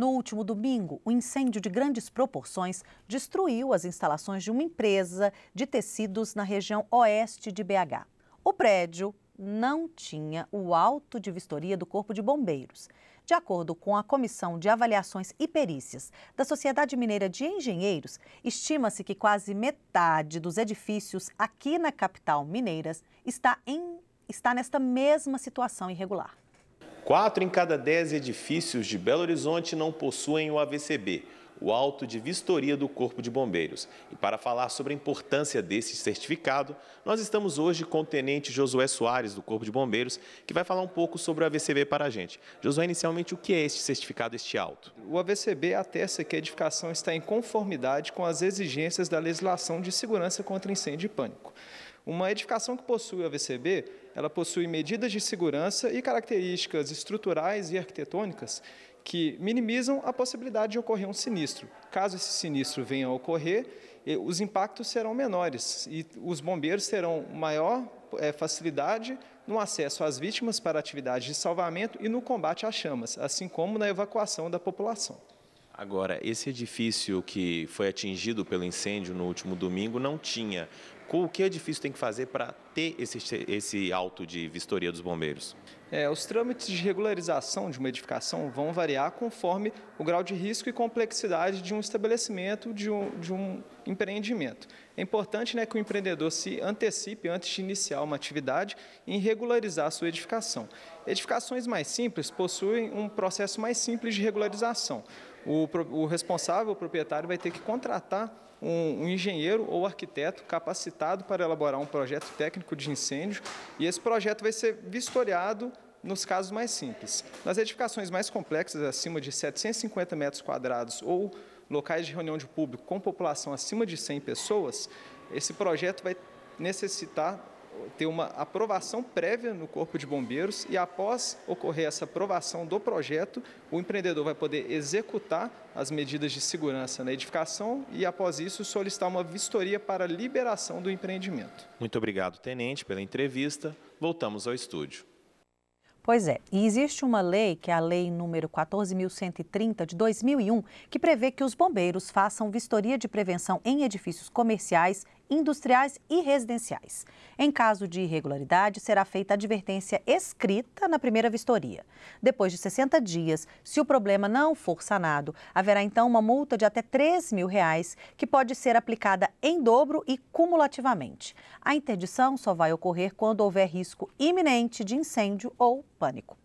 No último domingo, um incêndio de grandes proporções destruiu as instalações de uma empresa de tecidos na região oeste de BH. O prédio não tinha o alto de vistoria do Corpo de Bombeiros. De acordo com a Comissão de Avaliações e Perícias da Sociedade Mineira de Engenheiros, estima-se que quase metade dos edifícios aqui na capital mineiras está, em, está nesta mesma situação irregular. Quatro em cada dez edifícios de Belo Horizonte não possuem o AVCB, o Alto de Vistoria do Corpo de Bombeiros. E para falar sobre a importância desse certificado, nós estamos hoje com o Tenente Josué Soares, do Corpo de Bombeiros, que vai falar um pouco sobre o AVCB para a gente. Josué, inicialmente, o que é este certificado, este alto? O AVCB atesta que a edificação está em conformidade com as exigências da legislação de segurança contra incêndio e pânico. Uma edificação que possui a VCB, ela possui medidas de segurança e características estruturais e arquitetônicas que minimizam a possibilidade de ocorrer um sinistro. Caso esse sinistro venha a ocorrer, eh, os impactos serão menores e os bombeiros terão maior eh, facilidade no acesso às vítimas para atividades de salvamento e no combate às chamas, assim como na evacuação da população. Agora, esse edifício que foi atingido pelo incêndio no último domingo não tinha o que o é edifício tem que fazer para ter esse, esse auto de vistoria dos bombeiros? É, os trâmites de regularização de uma edificação vão variar conforme o grau de risco e complexidade de um estabelecimento, de um, de um empreendimento. É importante né, que o empreendedor se antecipe antes de iniciar uma atividade em regularizar a sua edificação. Edificações mais simples possuem um processo mais simples de regularização. O, o responsável, o proprietário, vai ter que contratar um, um, engenheiro ou arquiteto capacitado para elaborar um projeto técnico de incêndio e esse projeto vai ser vistoriado nos casos mais simples. Nas edificações mais complexas, acima de 750 metros quadrados ou locais de reunião de público com população acima de 100 pessoas, esse projeto vai necessitar ter uma aprovação prévia no Corpo de Bombeiros e após ocorrer essa aprovação do projeto, o empreendedor vai poder executar as medidas de segurança na edificação e após isso solicitar uma vistoria para liberação do empreendimento. Muito obrigado, tenente, pela entrevista. Voltamos ao estúdio. Pois é, e existe uma lei, que é a Lei número 14.130 de 2001, que prevê que os bombeiros façam vistoria de prevenção em edifícios comerciais industriais e residenciais. Em caso de irregularidade, será feita advertência escrita na primeira vistoria. Depois de 60 dias, se o problema não for sanado, haverá então uma multa de até 3 mil reais, que pode ser aplicada em dobro e cumulativamente. A interdição só vai ocorrer quando houver risco iminente de incêndio ou pânico.